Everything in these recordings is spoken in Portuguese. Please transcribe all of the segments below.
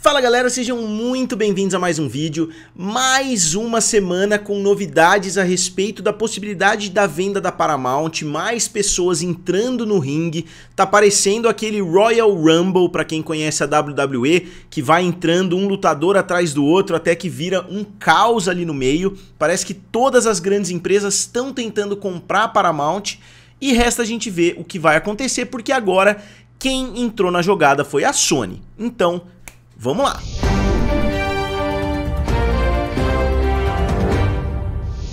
Fala galera, sejam muito bem-vindos a mais um vídeo, mais uma semana com novidades a respeito da possibilidade da venda da Paramount, mais pessoas entrando no ringue, tá parecendo aquele Royal Rumble, pra quem conhece a WWE, que vai entrando um lutador atrás do outro até que vira um caos ali no meio, parece que todas as grandes empresas estão tentando comprar a Paramount, e resta a gente ver o que vai acontecer, porque agora quem entrou na jogada foi a Sony, então Vamos lá!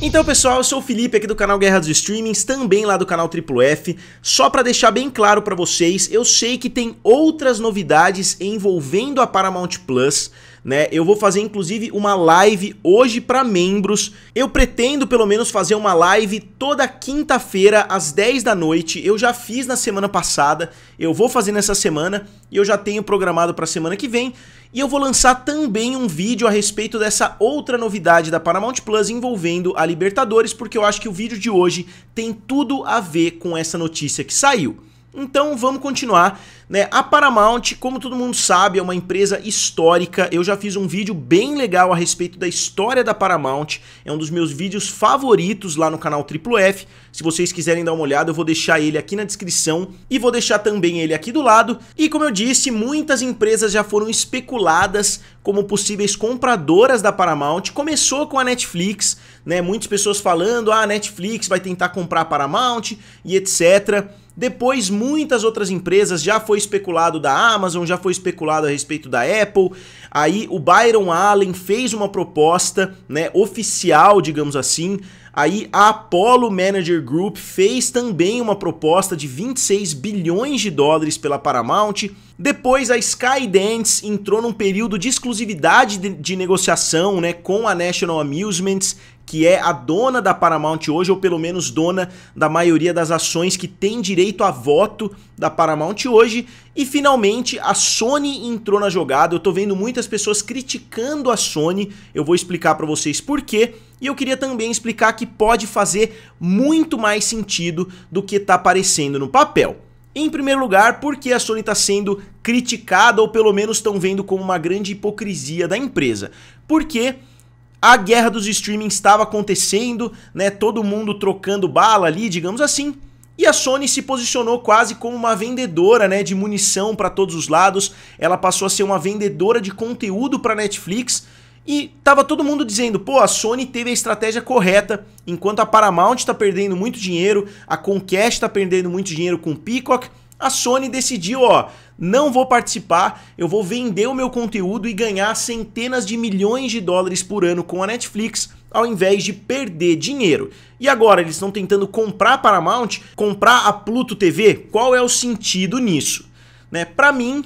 Então, pessoal, eu sou o Felipe aqui do canal Guerra dos Streamings, também lá do canal Triple F. Só para deixar bem claro para vocês, eu sei que tem outras novidades envolvendo a Paramount Plus, né? Eu vou fazer inclusive uma live hoje para membros. Eu pretendo pelo menos fazer uma live toda quinta-feira às 10 da noite. Eu já fiz na semana passada, eu vou fazer nessa semana e eu já tenho programado para semana que vem. E eu vou lançar também um vídeo a respeito dessa outra novidade da Paramount Plus envolvendo a Libertadores, porque eu acho que o vídeo de hoje tem tudo a ver com essa notícia que saiu. Então vamos continuar, né? A Paramount, como todo mundo sabe, é uma empresa histórica. Eu já fiz um vídeo bem legal a respeito da história da Paramount. É um dos meus vídeos favoritos lá no canal Triple F. Se vocês quiserem dar uma olhada, eu vou deixar ele aqui na descrição e vou deixar também ele aqui do lado. E como eu disse, muitas empresas já foram especuladas como possíveis compradoras da Paramount. Começou com a Netflix, né? Muitas pessoas falando: "Ah, a Netflix vai tentar comprar a Paramount" e etc. Depois, muitas outras empresas, já foi especulado da Amazon, já foi especulado a respeito da Apple. Aí o Byron Allen fez uma proposta, né, oficial, digamos assim. Aí a Apollo Manager Group fez também uma proposta de 26 bilhões de dólares pela Paramount. Depois a Skydance entrou num período de exclusividade de, de negociação, né, com a National Amusements que é a dona da Paramount hoje, ou pelo menos dona da maioria das ações que tem direito a voto da Paramount hoje. E finalmente a Sony entrou na jogada. Eu tô vendo muitas pessoas criticando a Sony. Eu vou explicar para vocês por quê. E eu queria também explicar que pode fazer muito mais sentido do que tá aparecendo no papel. Em primeiro lugar, porque a Sony está sendo criticada ou pelo menos estão vendo como uma grande hipocrisia da empresa. Porque a guerra dos streaming estava acontecendo, né? Todo mundo trocando bala ali, digamos assim. E a Sony se posicionou quase como uma vendedora, né, de munição para todos os lados. Ela passou a ser uma vendedora de conteúdo para Netflix e tava todo mundo dizendo, pô, a Sony teve a estratégia correta, enquanto a Paramount está perdendo muito dinheiro, a Comcast está perdendo muito dinheiro com Peacock, a Sony decidiu, ó, não vou participar, eu vou vender o meu conteúdo e ganhar centenas de milhões de dólares por ano com a Netflix, ao invés de perder dinheiro. E agora eles estão tentando comprar a Paramount, comprar a Pluto TV? Qual é o sentido nisso? Né? Para mim,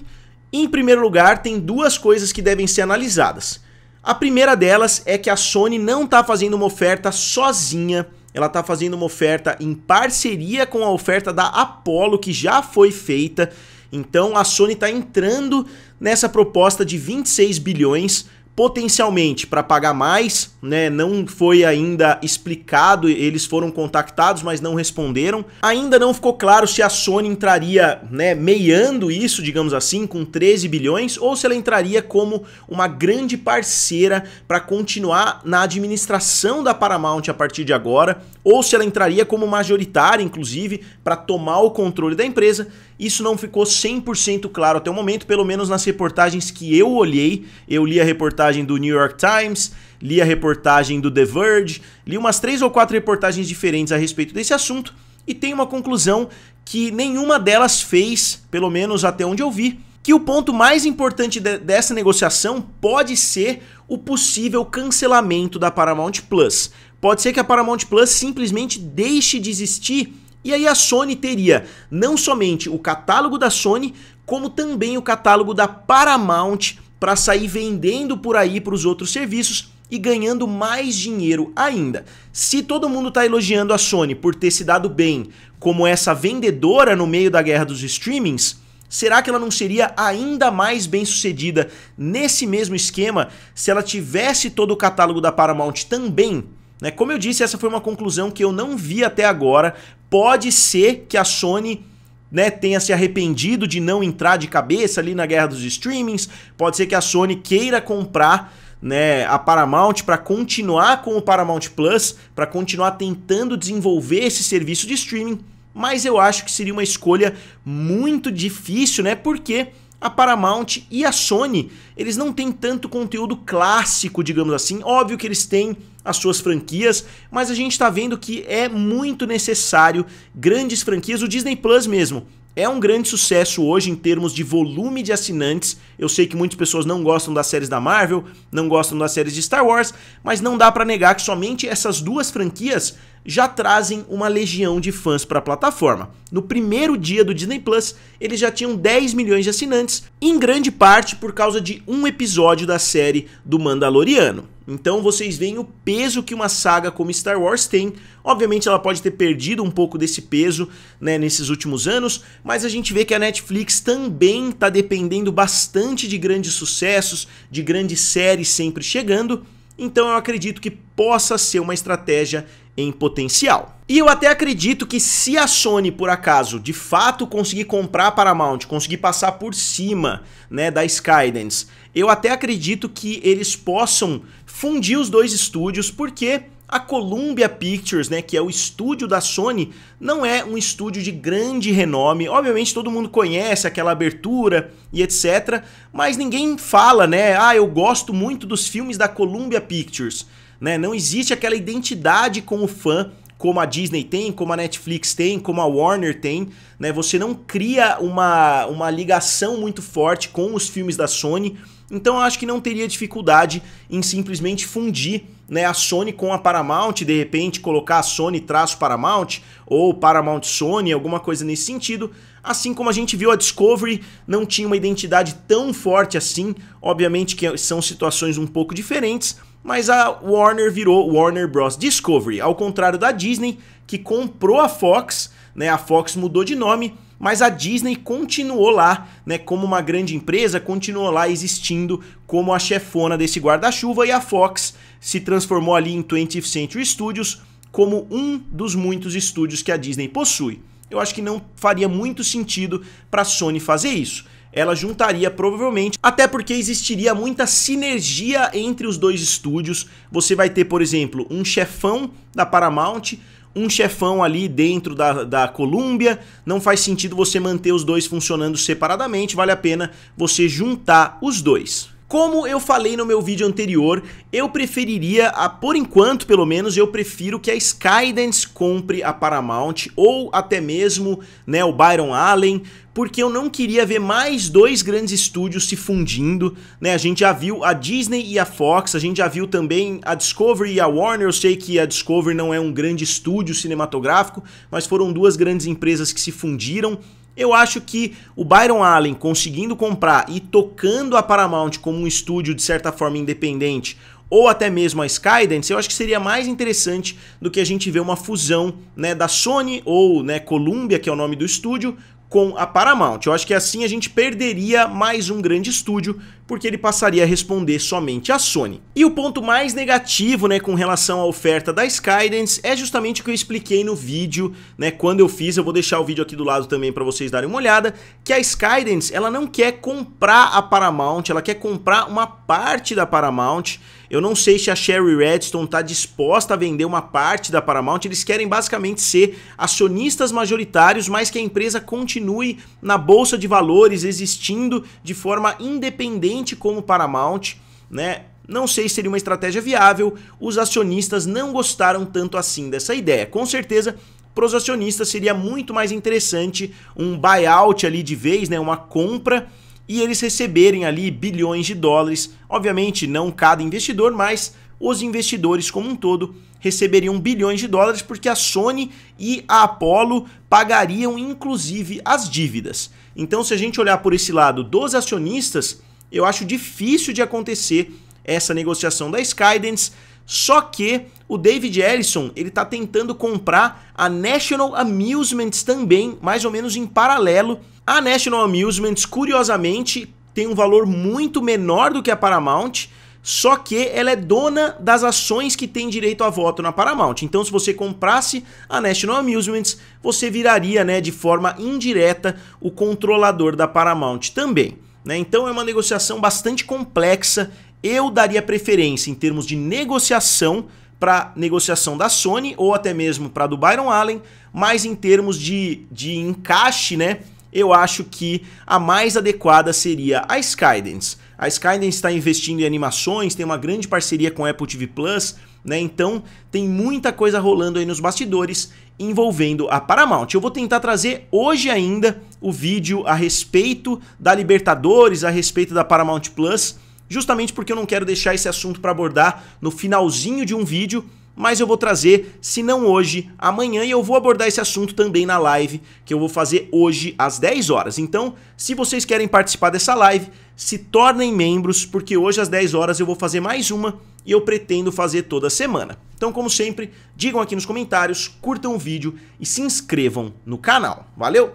em primeiro lugar, tem duas coisas que devem ser analisadas. A primeira delas é que a Sony não está fazendo uma oferta sozinha ela está fazendo uma oferta em parceria com a oferta da Apollo, que já foi feita. Então a Sony está entrando nessa proposta de 26 bilhões, potencialmente para pagar mais né, não foi ainda explicado, eles foram contactados, mas não responderam. Ainda não ficou claro se a Sony entraria, né, meiando isso, digamos assim, com 13 bilhões, ou se ela entraria como uma grande parceira para continuar na administração da Paramount a partir de agora, ou se ela entraria como majoritária, inclusive, para tomar o controle da empresa. Isso não ficou 100% claro até o momento, pelo menos nas reportagens que eu olhei. Eu li a reportagem do New York Times, li a reportagem do The Verge, li umas três ou quatro reportagens diferentes a respeito desse assunto e tem uma conclusão que nenhuma delas fez, pelo menos até onde eu vi, que o ponto mais importante de dessa negociação pode ser o possível cancelamento da Paramount Plus. Pode ser que a Paramount Plus simplesmente deixe de existir e aí a Sony teria não somente o catálogo da Sony, como também o catálogo da Paramount para sair vendendo por aí para os outros serviços e ganhando mais dinheiro ainda. Se todo mundo está elogiando a Sony por ter se dado bem como essa vendedora no meio da guerra dos streamings, será que ela não seria ainda mais bem sucedida nesse mesmo esquema se ela tivesse todo o catálogo da Paramount também? Né, como eu disse, essa foi uma conclusão que eu não vi até agora. Pode ser que a Sony né, tenha se arrependido de não entrar de cabeça ali na guerra dos streamings, pode ser que a Sony queira comprar né, a Paramount para continuar com o Paramount Plus, para continuar tentando desenvolver esse serviço de streaming, mas eu acho que seria uma escolha muito difícil, né? Porque a Paramount e a Sony, eles não têm tanto conteúdo clássico, digamos assim. Óbvio que eles têm as suas franquias, mas a gente está vendo que é muito necessário grandes franquias. O Disney Plus mesmo é um grande sucesso hoje em termos de volume de assinantes. Eu sei que muitas pessoas não gostam das séries da Marvel, não gostam das séries de Star Wars, mas não dá para negar que somente essas duas franquias já trazem uma legião de fãs para a plataforma. No primeiro dia do Disney Plus, eles já tinham 10 milhões de assinantes, em grande parte por causa de um episódio da série do Mandaloriano. Então vocês veem o peso que uma saga como Star Wars tem. Obviamente ela pode ter perdido um pouco desse peso né, nesses últimos anos, mas a gente vê que a Netflix também está dependendo bastante de grandes sucessos, de grandes séries sempre chegando. Então eu acredito que possa ser uma estratégia em potencial. E eu até acredito que se a Sony, por acaso, de fato conseguir comprar a Paramount, conseguir passar por cima né, da Skydance, eu até acredito que eles possam fundir os dois estúdios, porque a Columbia Pictures, né, que é o estúdio da Sony, não é um estúdio de grande renome. Obviamente todo mundo conhece aquela abertura e etc, mas ninguém fala, né? Ah, eu gosto muito dos filmes da Columbia Pictures né? Não existe aquela identidade com o fã como a Disney tem, como a Netflix tem, como a Warner tem, né? Você não cria uma, uma ligação muito forte com os filmes da Sony. Então eu acho que não teria dificuldade em simplesmente fundir né, a Sony com a Paramount, de repente colocar a Sony traço Paramount ou Paramount Sony, alguma coisa nesse sentido. Assim como a gente viu a Discovery não tinha uma identidade tão forte assim, obviamente que são situações um pouco diferentes, mas a Warner virou Warner Bros. Discovery, ao contrário da Disney, que comprou a Fox, né? A Fox mudou de nome, mas a Disney continuou lá, né, como uma grande empresa, continuou lá existindo como a chefona desse guarda-chuva e a Fox se transformou ali em 20th Century Studios como um dos muitos estúdios que a Disney possui. Eu acho que não faria muito sentido para a Sony fazer isso ela juntaria provavelmente, até porque existiria muita sinergia entre os dois estúdios. Você vai ter, por exemplo, um chefão da Paramount, um chefão ali dentro da, da Colômbia. Não faz sentido você manter os dois funcionando separadamente, vale a pena você juntar os dois. Como eu falei no meu vídeo anterior, eu preferiria, a, por enquanto pelo menos, eu prefiro que a Skydance compre a Paramount ou até mesmo né, o Byron Allen, porque eu não queria ver mais dois grandes estúdios se fundindo, né? A gente já viu a Disney e a Fox, a gente já viu também a Discovery e a Warner. Eu sei que a Discovery não é um grande estúdio cinematográfico, mas foram duas grandes empresas que se fundiram eu acho que o Byron Allen conseguindo comprar e tocando a Paramount como um estúdio de certa forma independente, ou até mesmo a Skydance, eu acho que seria mais interessante do que a gente ver uma fusão né, da Sony ou né, Columbia, que é o nome do estúdio, com a Paramount. Eu acho que assim a gente perderia mais um grande estúdio, porque ele passaria a responder somente à Sony. E o ponto mais negativo, né, com relação à oferta da Skydance é justamente o que eu expliquei no vídeo, né, quando eu fiz, eu vou deixar o vídeo aqui do lado também para vocês darem uma olhada, que a Skydance, ela não quer comprar a Paramount, ela quer comprar uma parte da Paramount eu não sei se a Sherry Redstone está disposta a vender uma parte da Paramount. Eles querem basicamente ser acionistas majoritários, mas que a empresa continue na bolsa de valores, existindo de forma independente como Paramount, né? Não sei se seria uma estratégia viável. Os acionistas não gostaram tanto assim dessa ideia. Com certeza, para os acionistas seria muito mais interessante um buyout ali de vez, né? Uma compra e eles receberem ali bilhões de dólares. Obviamente, não cada investidor, mas os investidores como um todo receberiam bilhões de dólares porque a Sony e a Apollo pagariam inclusive as dívidas. Então, se a gente olhar por esse lado dos acionistas, eu acho difícil de acontecer essa negociação da Skydance. Só que o David Ellison ele está tentando comprar a National Amusements também, mais ou menos em paralelo a National Amusements, curiosamente, tem um valor muito menor do que a Paramount, só que ela é dona das ações que tem direito a voto na Paramount. Então, se você comprasse a National Amusements, você viraria, né, de forma indireta, o controlador da Paramount também. Né? Então, é uma negociação bastante complexa. Eu daria preferência em termos de negociação para negociação da Sony ou até mesmo para do Byron Allen, mas em termos de, de encaixe, né? eu acho que a mais adequada seria a Skydance. A Skydance está investindo em animações, tem uma grande parceria com a Apple TV Plus, né? Então tem muita coisa rolando aí nos bastidores envolvendo a Paramount. Eu vou tentar trazer hoje ainda o vídeo a respeito da Libertadores, a respeito da Paramount Plus, justamente porque eu não quero deixar esse assunto para abordar no finalzinho de um vídeo mas eu vou trazer, se não hoje, amanhã, e eu vou abordar esse assunto também na live que eu vou fazer hoje às 10 horas. Então, se vocês querem participar dessa live, se tornem membros, porque hoje às 10 horas eu vou fazer mais uma e eu pretendo fazer toda semana. Então, como sempre, digam aqui nos comentários, curtam o vídeo e se inscrevam no canal. Valeu?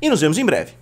E nos vemos em breve.